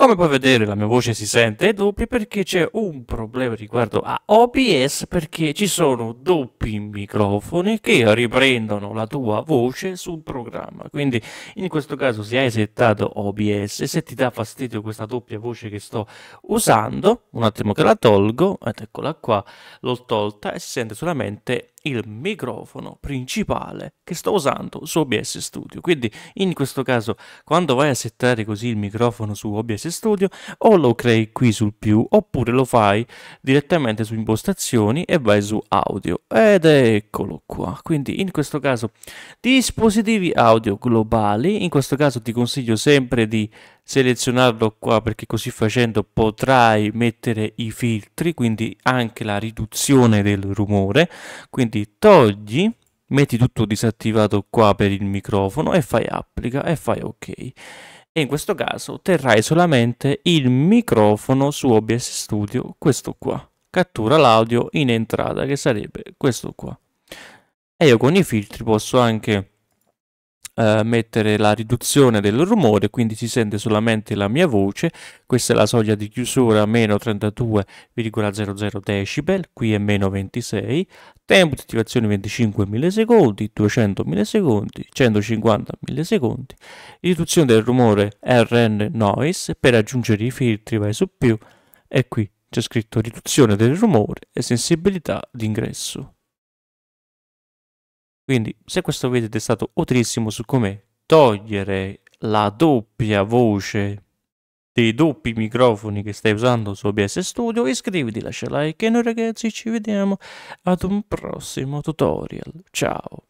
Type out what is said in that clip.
Come puoi vedere la mia voce si sente doppia perché c'è un problema riguardo a OBS perché ci sono doppi microfoni che riprendono la tua voce sul programma. Quindi in questo caso se hai settato OBS, se ti dà fastidio questa doppia voce che sto usando, un attimo che la tolgo, ed eccola qua, l'ho tolta e si sente solamente il microfono principale che sto usando su OBS Studio. Quindi in questo caso quando vai a settare così il microfono su OBS Studio o lo crei qui sul più oppure lo fai direttamente su impostazioni e vai su audio ed eccolo qua. Quindi in questo caso dispositivi audio globali, in questo caso ti consiglio sempre di selezionarlo qua perché così facendo potrai mettere i filtri quindi anche la riduzione del rumore quindi togli metti tutto disattivato qua per il microfono e fai applica e fai ok e in questo caso otterrai solamente il microfono su OBS Studio questo qua cattura l'audio in entrata che sarebbe questo qua e io con i filtri posso anche eh, mettere la riduzione del rumore, quindi si sente solamente la mia voce. Questa è la soglia di chiusura, meno 32,00 decibel, qui è meno 26. Tempo di attivazione 25 millisecondi, 200 millisecondi, 150 millisecondi. Riduzione del rumore RN Noise, per aggiungere i filtri vai su più e qui c'è scritto riduzione del rumore e sensibilità d'ingresso. Quindi se questo video ti è stato utilissimo su come togliere la doppia voce dei doppi microfoni che stai usando su OBS Studio, iscriviti, lascia like e noi ragazzi ci vediamo ad un prossimo tutorial. Ciao!